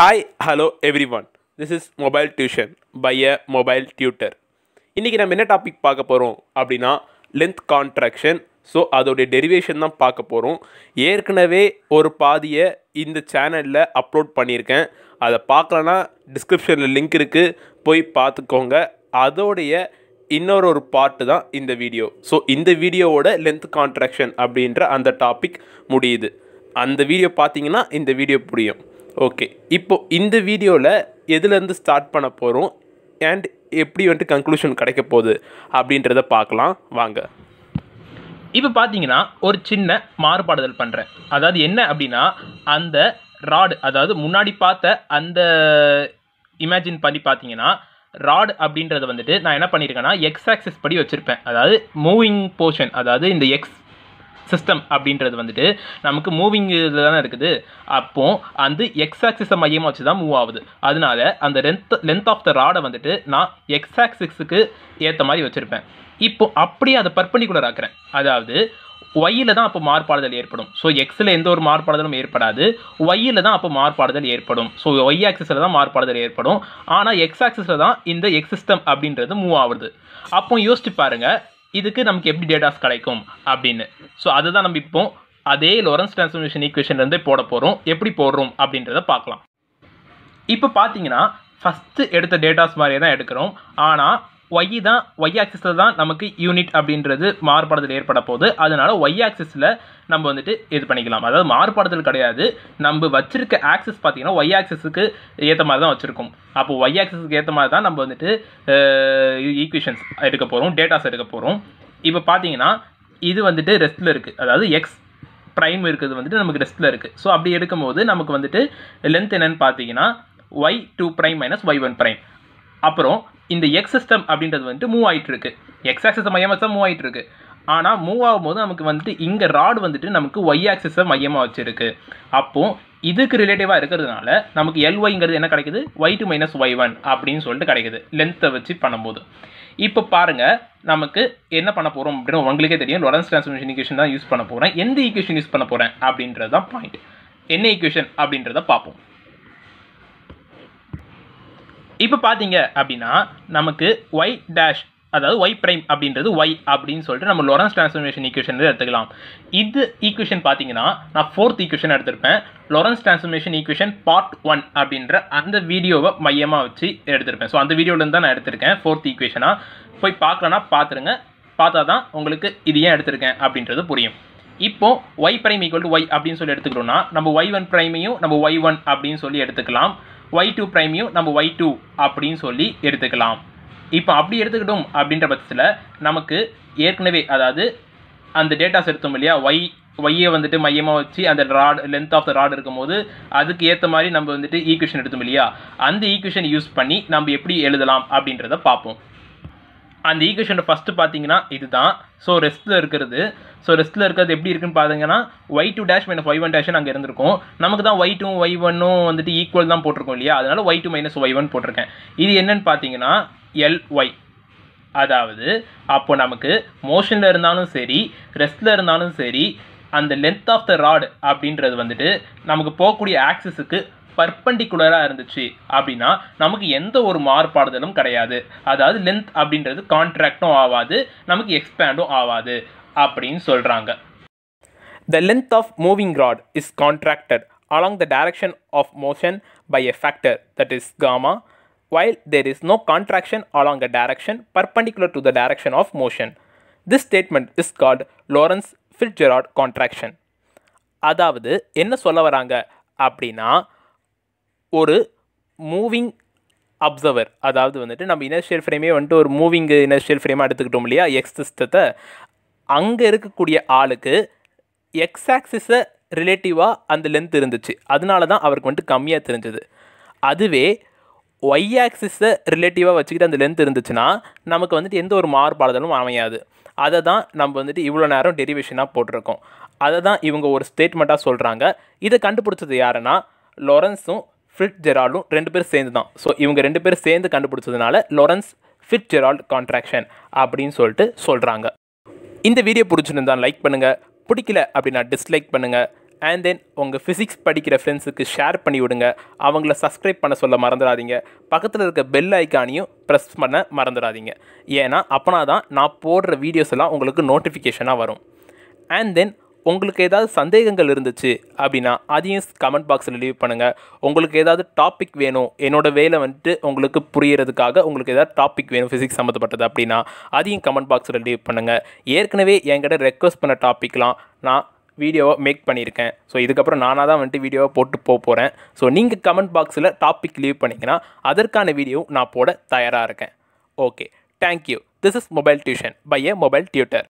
hi hello everyone this is mobile tuition by a mobile tutor இன்றைக்கி நம்ம என்ன topic பார்க்க போகிறோம் அப்படின்னா லென்த் கான்ட்ராக்ஷன் ஸோ அதோடைய டெரிவேஷன் தான் பார்க்க போகிறோம் ஏற்கனவே ஒரு பாதியை இந்த சேனலில் அப்லோட் பண்ணியிருக்கேன் அதை பார்க்கலன்னா டிஸ்கிரிப்ஷனில் லிங்க் இருக்குது போய் பார்த்துக்கோங்க அதோடைய இன்னொரு ஒரு பார்ட்டு தான் இந்த வீடியோ ஸோ இந்த வீடியோவோட லென்த் கான்ட்ராக்ஷன் அப்படின்ற அந்த டாபிக் முடியுது அந்த வீடியோ பார்த்தீங்கன்னா இந்த வீடியோ புரியும் ஓகே இப்போது இந்த வீடியோவில் எதுலேருந்து ஸ்டார்ட் பண்ண போகிறோம் அண்ட் எப்படி வந்துட்டு கன்க்ளூஷன் கிடைக்க போகுது அப்படின்றத பார்க்கலாம் வாங்க இப்போ பார்த்தீங்கன்னா ஒரு சின்ன மாறுபாடுதல் பண்ணுறேன் அதாவது என்ன அப்படின்னா அந்த ராடு அதாவது முன்னாடி பார்த்த அந்த இமேஜின் பண்ணி பார்த்தீங்கன்னா ராட் அப்படின்றத வந்துட்டு நான் என்ன பண்ணியிருக்கேன்னா எக்ஸ் ஆக்சஸ் படி வச்சுருப்பேன் அதாவது மூவிங் போர்ஷன் அதாவது இந்த எக்ஸ் சிஸ்டம் அப்படின்றது வந்துட்டு நமக்கு மூவிங் இதில் தானே இருக்குது அப்போ அந்த எக்ஸ் ஆக்சிஸை மையமாக வச்சு தான் மூவ் ஆகுது அதனால அந்த லென்த் லென்த் ஆஃப் த ராடை வந்துட்டு நான் எக்ஸ் ஆக்சிஸுக்கு ஏற்ற மாதிரி வச்சுருப்பேன் இப்போ அப்படியே அதை பர்பண்டிகுலர் ஆக்குறேன் அதாவது ஒய்யில் தான் அப்போ மாறுபாடுதல் ஏற்படும் ஸோ எக்ஸில் எந்த ஒரு மாறுபாடுதலும் ஏற்படாது ஒய்யில் தான் அப்போ மாறுபாடுதல் ஏற்படும் ஸோ ஒய் ஆக்சிஸில் தான் மாறுபாடுதல் ஏற்படும் ஆனால் எக்ஸ் ஆக்சிஸில் தான் இந்த எக்ஸ் சிஸ்டம் அப்படின்றது மூவ் ஆகுது அப்போ யோசிச்சு பாருங்கள் இதுக்கு நமக்கு எப்படி டேட்டாஸ் கிடைக்கும் அப்படின்னு ஸோ அதுதான் நம்ம இப்போ அதே லொரன்ஸ் டிரான்ஸ்ஃபர்மேஷன் ஈக்குவேஷன்லேருந்தே போட போகிறோம் எப்படி போடுறோம் அப்படின்றத பார்க்கலாம் இப்போ பார்த்தீங்கன்னா ஃபஸ்ட்டு எடுத்த டேட்டாஸ் மாதிரியே தான் எடுக்கிறோம் ஆனால் ஒய் தான் ஒய் ஆக்சிஸில் தான் நமக்கு யூனிட் அப்படின்றது மாறுபாடுதல் ஏற்பட போகுது அதனால் ஒய் ஆக்சிஸில் நம்ம வந்துட்டு இது பண்ணிக்கலாம் அதாவது மாறுபாடுதல் கிடையாது நம்ம வச்சிருக்க ஆக்சிஸ் பார்த்தீங்கன்னா ஒய் ஆக்சிஸுக்கு ஏற்ற மாதிரி தான் வச்சுருக்கோம் அப்போ ஒய் ஆக்சிஸுக்கு ஏற்ற மாதிரி தான் நம்ம வந்துட்டு ஈக்குவேஷன்ஸ் எடுக்க போகிறோம் டேட்டாஸ் எடுக்க போகிறோம் இப்போ பார்த்தீங்கன்னா இது வந்துட்டு ரெஸ்ட்டில் இருக்குது அதாவது எக்ஸ் ப்ரைம் இருக்கிறது வந்துட்டு நமக்கு ரெஸ்ட்டில் இருக்குது ஸோ அப்படி எடுக்கும்போது நமக்கு வந்துட்டு லென்த் என்னன்னு பார்த்தீங்கன்னா y two prime minus y one prime அப்புறம் இந்த எக்ஸ் சிஸ்டம் அப்படின்றது வந்துட்டு மூவ் ஆகிட்டு இருக்கு எக்ஸ் ஆக்சஸை மையமாக தான் மூவ் ஆகிட்டு இருக்கு ஆனால் மூவ் ஆகும்போது நமக்கு வந்துட்டு இங்கே ராடு வந்துட்டு நமக்கு ஒய் ஆக்சஸை மையமாக வச்சுருக்கு அப்போது இதுக்கு ரிலேட்டிவாக இருக்கிறதுனால நமக்கு எல்ஒய்ங்கிறது என்ன கிடைக்குது y two minus y one அப்படின்னு சொல்லிட்டு கிடைக்குது லென்த்தை வச்சு பண்ணும்போது இப்போ பாருங்கள் நமக்கு என்ன பண்ண போகிறோம் அப்படின்னு உங்களுக்கே தெரியும் லொரன்ஸ் டிரான்ஸ்மிஷன் ஈக்குவேஷன் தான் யூஸ் பண்ண போகிறேன் எந்த ஈக்குவேஷன் யூஸ் பண்ண போகிறேன் அப்படின்றது தான் பாயிண்ட் என்ன ஈக்குவேஷன் அப்படின்றத பார்ப்போம் இப்போ பார்த்தீங்க அப்படின்னா நமக்கு ஒய் டேஷ் அதாவது ஒய் பிரைம் அப்படின்றது ஒய் அப்படின்னு சொல்லிட்டு நம்ம லொரன்ஸ் டிரான்ஸ்ஃபர்மேஷன் ஈக்குவேஷன் எடுத்துக்கலாம் இது ஈக்குவேஷன் பார்த்தீங்கன்னா நான் ஃபோர்த் ஈக்குவேஷன் எடுத்திருப்பேன் Lorentz transformation equation part one அப்படின்ற அந்த வீடியோவை மையமாக வச்சு எடுத்திருப்பேன் ஸோ அந்த வீடியோலேருந்து தான் நான் எடுத்திருக்கேன் ஃபோர்த் ஈக்குவேஷனாக போய் பார்க்கலன்னா பார்த்துருங்க பார்த்தா தான் உங்களுக்கு இது ஏன் எடுத்திருக்கேன் அப்படின்றது புரியும் இப்போ y prime equal to y அப்படின்னு சொல்லி எடுத்துக்கிறோம்னா நம்ம ஒய் ஒன் பிரைமையும் நம்ம ஒய் ஒன் அப்படின்னு சொல்லி எடுத்துக்கலாம் ஒய் டூ ப்ரைமையும் நம்ம ஒய் டூ அப்படின்னு சொல்லி எடுத்துக்கலாம் இப்போ அப்படி எடுத்துக்கிட்டோம் அப்படின்ற பட்சத்தில் நமக்கு ஏற்கனவே அதாவது அந்த டேட்டாஸ் எடுத்தோம் இல்லையா ஒய் ஒய்யை வந்துட்டு மையமாக வச்சு அந்த rod length of the rod இருக்கும்போது அதுக்கு ஏற்ற மாதிரி நம்ம வந்துட்டு ஈக்குவேஷன் எடுத்தோம் இல்லையா அந்த ஈக்குவேஷன் யூஸ் பண்ணி நம்ம எப்படி எழுதலாம் அப்படின்றத பார்ப்போம் அந்த ஈக்குவேஷனோட ஃபஸ்ட்டு பார்த்தீங்கன்னா இதுதான் ஸோ ரெஸ்ட்டில் இருக்கிறது ஸோ ரெஸ்ட்டில் இருக்கிறது எப்படி இருக்குன்னு பார்த்தீங்கன்னா y two dash minus y one dash அங்கே இருந்திருக்கும் நமக்கு தான் ஒய் டூ ஒய் ஒன்னும் வந்துட்டு ஈக்குவல் தான் போட்டிருக்கோம் இல்லையா அதனால y two minus y one போட்டிருக்கேன் இது என்னன்னு பார்த்தீங்கன்னா எல் ஒய் அதாவது அப்போ நமக்கு மோஷனில் இருந்தாலும் சரி ரெஸ்ட்டில் இருந்தாலும் சரி அந்த லென்த் ஆஃப் த ராடு அப்படின்றது வந்துட்டு நமக்கு போகக்கூடிய ஆக்சஸுக்கு பர்பண்டிகுலராக இருந்துச்சு அப்படின்னா நமக்கு எந்த ஒரு மாறுபாடுதலும் கிடையாது அதாவது லென்த் அப்படின்றது கான்ட்ராக்டும் ஆகாது நமக்கு எக்ஸ்பேண்டும் ஆகாது அப்படின்னு சொல்கிறாங்க the length of moving rod is contracted along the direction of motion by a factor that is gamma while there is no contraction along the direction perpendicular to the direction of motion this statement is called Lorentz Fitzgerald contraction அதாவது என்ன சொல்ல வராங்க அப்படின்னா ஒரு moving observer அதாவது வந்துட்டு நம்ம inertial ஃப்ரேமே வந்துட்டு ஒரு மூவிங் இனர்ஷியல் ஃப்ரேமாக எடுத்துக்கிட்டோம் இல்லையா எக்ஸ் சிஸ்டத்தை அங்கே இருக்கக்கூடிய ஆளுக்கு எக்ஸ் ஆக்சிஸை ரிலேட்டிவாக அந்த லென்த் இருந்துச்சு அதனால தான் அவருக்கு வந்துட்டு கம்மியாக தெரிஞ்சது அதுவே ஒய் ஆக்சிஸை ரிலேட்டிவாக வச்சுக்கிட்டு அந்த லென்த் இருந்துச்சுன்னா நமக்கு வந்துட்டு எந்த ஒரு மாறுபாடுதலும் அமையாது அதை தான் நம்ம வந்துட்டு இவ்வளோ நேரம் டெரிவேஷனாக போட்டிருக்கோம் அதை தான் இவங்க ஒரு ஸ்டேட்மெண்ட்டாக சொல்கிறாங்க இதை கண்டுபிடிச்சது யாருன்னா லொரன்ஸும் ஃபிட் ஜெரால்டும் ரெண்டு பேரும் சேர்ந்து தான் ஸோ இவங்க ரெண்டு பேரும் சேர்ந்து கண்டுபிடிச்சதுனால லொரன்ஸ் ஃபிட் ஜெரால்ட் கான்ட்ராக்ஷன் அப்படின்னு சொல்லிட்டு சொல்கிறாங்க இந்த வீடியோ பிடிச்சிருந்தால் லைக் பண்ணுங்கள் பிடிக்கல அப்படின்னா டிஸ்லைக் பண்ணுங்கள் அண்ட் தென் உங்கள் ஃபிசிக்ஸ் படிக்கிற ஃப்ரெண்ட்ஸுக்கு ஷேர் பண்ணி விடுங்க அவங்கள சப்ஸ்கிரைப் பண்ண சொல்ல மறந்துடாதீங்க பக்கத்தில் இருக்க பெல் ஐக்கானையும் ப்ரெஸ் பண்ண மறந்துடாதீங்க ஏன்னா அப்போனா தான் நான் போடுற வீடியோஸ் எல்லாம் உங்களுக்கு நோட்டிஃபிகேஷனாக வரும் அண்ட் தென் உங்களுக்கு ஏதாவது சந்தேகங்கள் இருந்துச்சு அப்படின்னா அதையும் கமெண்ட் பாக்ஸில் லீவ் பண்ணுங்கள் உங்களுக்கு ஏதாவது டாபிக் வேணும் என்னோடய வேலை வந்துட்டு உங்களுக்கு புரியறதுக்காக உங்களுக்கு ஏதாவது டாபிக் வேணும் ஃபிசிக்ஸ் சம்மந்தப்பட்டது அப்படின்னா அதையும் கமெண்ட் பாக்ஸில் லீவ் பண்ணுங்கள் ஏற்கனவே என்கிட்ட ரெக்வஸ்ட் பண்ண டாப்பிக்லாம் நான் வீடியோவை மேக் பண்ணியிருக்கேன் ஸோ இதுக்கப்புறம் நானாக தான் வந்துட்டு வீடியோவை போட்டு போக போகிறேன் ஸோ நீங்கள் கமெண்ட் பாக்ஸில் டாபிக் லீவ் பண்ணிங்கன்னா அதற்கான வீடியோ நான் போட தயாராக இருக்கேன் okay thank you this is mobile tuition by a mobile tutor